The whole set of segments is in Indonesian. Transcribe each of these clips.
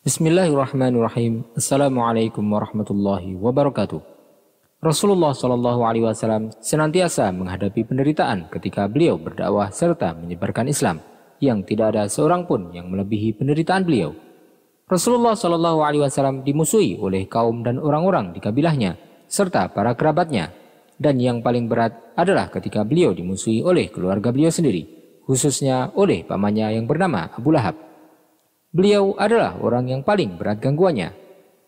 Bismillahirrahmanirrahim. Assalamualaikum warahmatullahi wabarakatuh. Rasulullah Shallallahu Alaihi Wasallam senantiasa menghadapi penderitaan ketika beliau berdakwah serta menyebarkan Islam, yang tidak ada seorang pun yang melebihi penderitaan beliau. Rasulullah Shallallahu Alaihi Wasallam dimusuhi oleh kaum dan orang-orang di kabilahnya serta para kerabatnya, dan yang paling berat adalah ketika beliau dimusuhi oleh keluarga beliau sendiri, khususnya oleh pamannya yang bernama Abu Lahab. Beliau adalah orang yang paling berat gangguannya.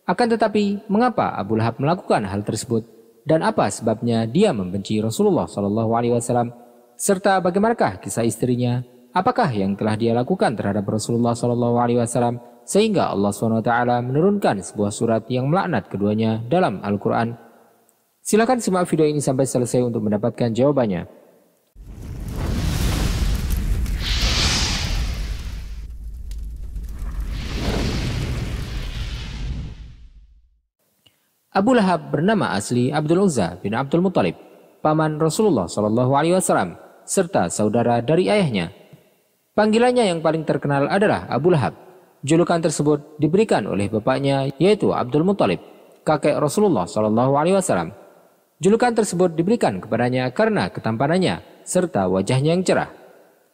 Akan tetapi, mengapa Abu Lahab melakukan hal tersebut dan apa sebabnya dia membenci Rasulullah Shallallahu Alaihi Wasallam serta bagaimanakah kisah istrinya? Apakah yang telah dia lakukan terhadap Rasulullah Shallallahu Alaihi Wasallam sehingga Allah Swt menurunkan sebuah surat yang melaknat keduanya dalam Al-Quran? Silakan simak video ini sampai selesai untuk mendapatkan jawabannya. Abu Lahab bernama asli Abdul Uzza bin Abdul Muthalib, paman Rasulullah Shallallahu Alaihi Wasallam, serta saudara dari ayahnya. Panggilannya yang paling terkenal adalah Abu Lahab. Julukan tersebut diberikan oleh bapaknya yaitu Abdul Muthalib, kakek Rasulullah Shallallahu Alaihi Wasallam. Julukan tersebut diberikan kepadanya karena ketampanannya serta wajahnya yang cerah.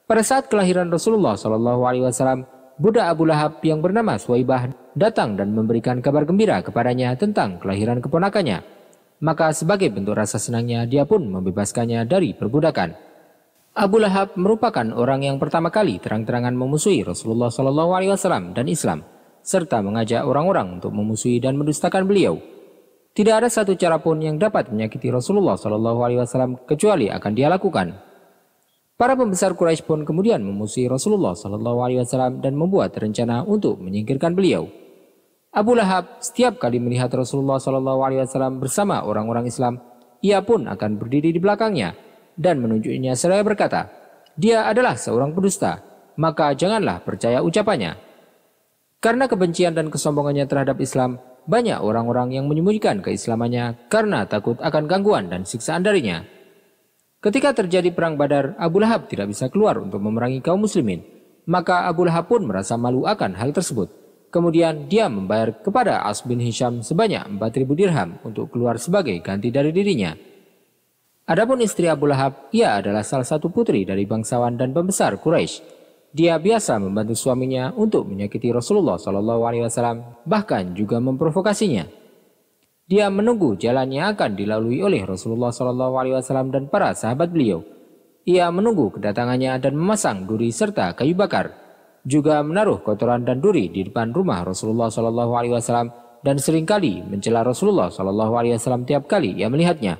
Pada saat kelahiran Rasulullah Shallallahu Alaihi Wasallam, budak Abu Lahab yang bernama Suwaibah datang dan memberikan kabar gembira kepadanya tentang kelahiran keponakannya. Maka sebagai bentuk rasa senangnya dia pun membebaskannya dari perbudakan. Abu Lahab merupakan orang yang pertama kali terang-terangan memusuhi Rasulullah SAW dan Islam, serta mengajak orang-orang untuk memusuhi dan mendustakan beliau. Tidak ada satu cara pun yang dapat menyakiti Rasulullah SAW kecuali akan dia lakukan. Para pembesar Quraisy pun kemudian memusuhi Rasulullah SAW dan membuat rencana untuk menyingkirkan beliau. Abu Lahab setiap kali melihat Rasulullah SAW bersama orang-orang Islam, ia pun akan berdiri di belakangnya dan menunjuknya seraya berkata, dia adalah seorang pendusta, maka janganlah percaya ucapannya. Karena kebencian dan kesombongannya terhadap Islam, banyak orang-orang yang menyembunyikan keislamannya karena takut akan gangguan dan siksaan darinya. Ketika terjadi perang Badar, Abu Lahab tidak bisa keluar untuk memerangi kaum muslimin, maka Abu Lahab pun merasa malu akan hal tersebut. Kemudian dia membayar kepada As bin Hisham sebanyak 4.000 dirham untuk keluar sebagai ganti dari dirinya. Adapun istri Abu Lahab, ia adalah salah satu putri dari bangsawan dan pembesar Quraisy. Dia biasa membantu suaminya untuk menyakiti Rasulullah Shallallahu Alaihi Wasallam, bahkan juga memprovokasinya. Dia menunggu jalannya akan dilalui oleh Rasulullah Shallallahu Alaihi Wasallam dan para sahabat beliau. Ia menunggu kedatangannya dan memasang duri serta kayu bakar juga menaruh kotoran dan duri di depan rumah Rasulullah Shallallahu Alaihi Wasallam dan seringkali mencela Rasulullah Shallallahu Alaihi Wasallam tiap kali ia melihatnya.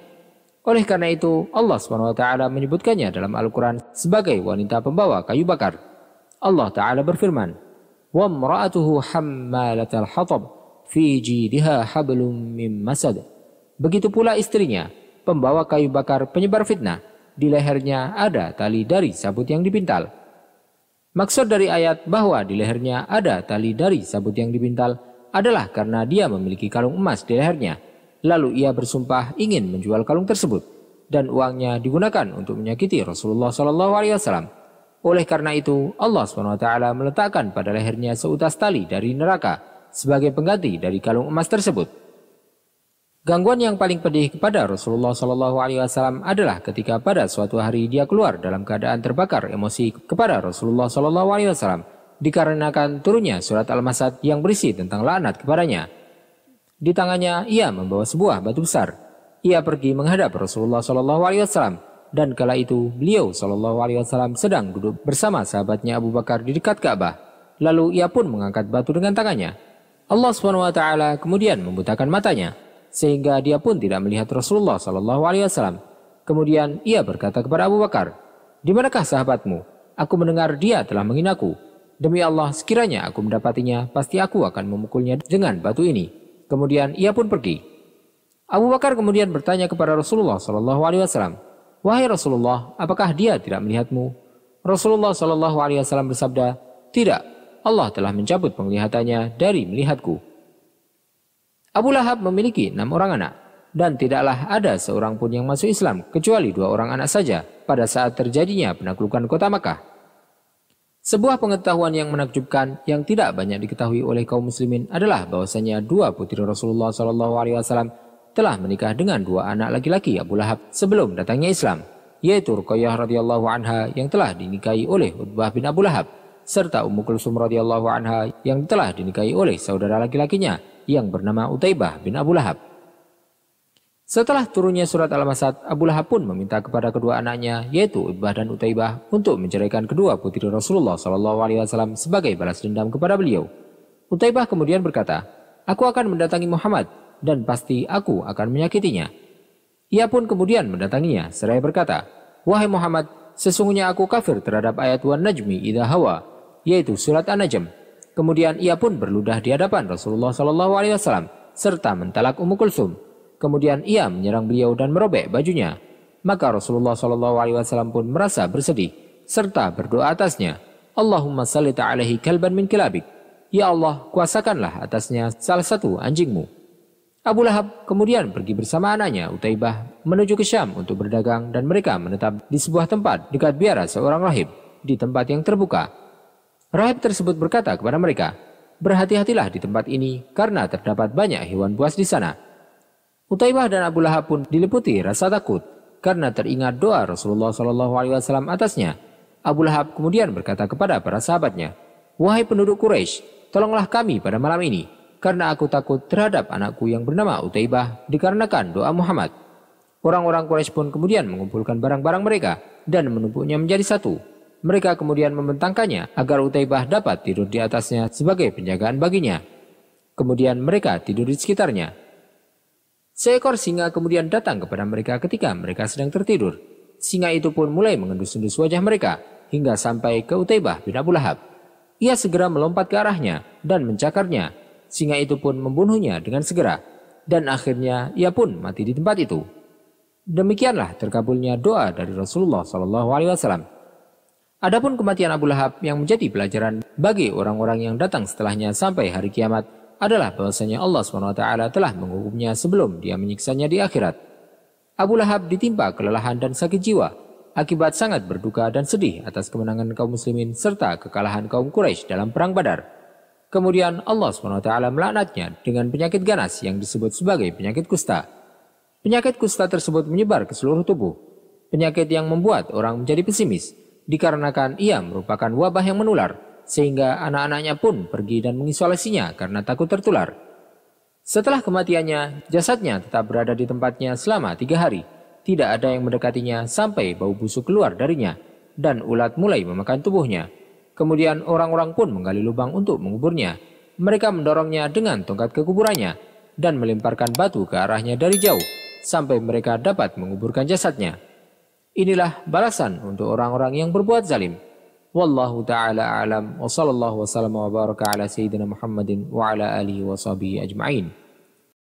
Oleh karena itu Allah swt menyebutkannya dalam Al-Quran sebagai wanita pembawa kayu bakar. Allah Taala berfirman, "Wamraatuhu hammalatal hatab fi jidha hablum mim masad." Begitu pula istrinya, pembawa kayu bakar penyebar fitnah. Di lehernya ada tali dari sabut yang dipintal. Maksud dari ayat bahwa di lehernya ada tali dari sabut yang dibintal adalah karena dia memiliki kalung emas di lehernya. Lalu ia bersumpah ingin menjual kalung tersebut dan uangnya digunakan untuk menyakiti Rasulullah SAW. Oleh karena itu Allah Swt meletakkan pada lehernya seutas tali dari neraka sebagai pengganti dari kalung emas tersebut. Gangguan yang paling pedih kepada Rasulullah Shallallahu Alaihi Wasallam adalah ketika pada suatu hari dia keluar dalam keadaan terbakar emosi kepada Rasulullah Shallallahu Alaihi Wasallam dikarenakan turunnya surat Al-Masad yang berisi tentang laknat kepadanya. Di tangannya ia membawa sebuah batu besar. Ia pergi menghadap Rasulullah Shallallahu Alaihi Wasallam dan kala itu beliau Shallallahu Alaihi Wasallam sedang duduk bersama sahabatnya Abu Bakar di dekat Ka'bah. Lalu ia pun mengangkat batu dengan tangannya. Allah Subhanahu Wa Taala kemudian membutakan matanya sehingga dia pun tidak melihat Rasulullah Shallallahu Alaihi Wasallam. Kemudian ia berkata kepada Abu Bakar, di manakah sahabatmu? Aku mendengar dia telah menghinaku. Demi Allah, sekiranya aku mendapatinya, pasti aku akan memukulnya dengan batu ini. Kemudian ia pun pergi. Abu Bakar kemudian bertanya kepada Rasulullah Shallallahu Alaihi Wasallam, wahai Rasulullah, apakah dia tidak melihatmu? Rasulullah Shallallahu Alaihi Wasallam bersabda, tidak. Allah telah mencabut penglihatannya dari melihatku. Abu Lahab memiliki enam orang anak, dan tidaklah ada seorang pun yang masuk Islam kecuali dua orang anak saja pada saat terjadinya penaklukan kota Makkah. Sebuah pengetahuan yang menakjubkan yang tidak banyak diketahui oleh kaum muslimin adalah bahwasanya dua putri Rasulullah SAW telah menikah dengan dua anak laki-laki Abu Lahab sebelum datangnya Islam, yaitu Ruqayyah radhiyallahu anha yang telah dinikahi oleh Utbah bin Abu Lahab serta Ummu Kulsum radhiyallahu anha yang telah dinikahi oleh saudara laki-lakinya yang bernama Utaibah bin Abu Lahab. Setelah turunnya surat Al-Masad, Abu Lahab pun meminta kepada kedua anaknya, yaitu Ibah dan Utaibah, untuk menceraikan kedua putri Rasulullah SAW sebagai balas dendam kepada beliau. Utaibah kemudian berkata, Aku akan mendatangi Muhammad dan pasti aku akan menyakitinya. Ia pun kemudian mendatanginya seraya berkata, Wahai Muhammad, sesungguhnya aku kafir terhadap ayat Wan Najmi idahawa. Hawa yaitu surat An-Najm. Kemudian ia pun berludah di hadapan Rasulullah saw serta mentalak Ummu Kulsum. Kemudian ia menyerang beliau dan merobek bajunya. Maka Rasulullah saw pun merasa bersedih serta berdoa atasnya. Allahumma salita alaihi kalban min kilabik. Ya Allah, kuasakanlah atasnya salah satu anjingmu. Abu Lahab kemudian pergi bersama anaknya Utaibah menuju ke Syam untuk berdagang dan mereka menetap di sebuah tempat dekat biara seorang rahib di tempat yang terbuka Rahib tersebut berkata kepada mereka, berhati-hatilah di tempat ini karena terdapat banyak hewan buas di sana. Utaibah dan Abu Lahab pun diliputi rasa takut karena teringat doa Rasulullah Shallallahu Alaihi Wasallam atasnya. Abu Lahab kemudian berkata kepada para sahabatnya, Wahai penduduk Quraisy, tolonglah kami pada malam ini, karena aku takut terhadap anakku yang bernama Utaibah dikarenakan doa Muhammad. Orang-orang Quraisy pun kemudian mengumpulkan barang-barang mereka dan menumpuknya menjadi satu. Mereka kemudian membentangkannya agar Utaibah dapat tidur di atasnya sebagai penjagaan baginya. Kemudian mereka tidur di sekitarnya. Seekor singa kemudian datang kepada mereka ketika mereka sedang tertidur. Singa itu pun mulai mengendus-endus wajah mereka hingga sampai ke Utaibah bin Abu Lahab. Ia segera melompat ke arahnya dan mencakarnya. Singa itu pun membunuhnya dengan segera. Dan akhirnya ia pun mati di tempat itu. Demikianlah terkabulnya doa dari Rasulullah Shallallahu Alaihi Wasallam. Adapun kematian Abu Lahab yang menjadi pelajaran bagi orang-orang yang datang setelahnya sampai hari kiamat adalah bahwasanya Allah SWT telah menghukumnya sebelum dia menyiksanya di akhirat. Abu Lahab ditimpa kelelahan dan sakit jiwa akibat sangat berduka dan sedih atas kemenangan kaum muslimin serta kekalahan kaum Quraisy dalam perang Badar. Kemudian Allah SWT melaknatnya dengan penyakit ganas yang disebut sebagai penyakit kusta. Penyakit kusta tersebut menyebar ke seluruh tubuh. Penyakit yang membuat orang menjadi pesimis, dikarenakan ia merupakan wabah yang menular, sehingga anak-anaknya pun pergi dan mengisolasinya karena takut tertular. Setelah kematiannya, jasadnya tetap berada di tempatnya selama tiga hari. Tidak ada yang mendekatinya sampai bau busuk keluar darinya, dan ulat mulai memakan tubuhnya. Kemudian orang-orang pun menggali lubang untuk menguburnya. Mereka mendorongnya dengan tongkat kekuburannya dan melemparkan batu ke arahnya dari jauh, sampai mereka dapat menguburkan jasadnya. Inilah balasan untuk orang-orang yang berbuat zalim. Wallahu ta'ala alam wa sallallahu wa sallam wa baraka ala sayyidina Muhammadin wa ala alihi wa sahbihi ajma'in.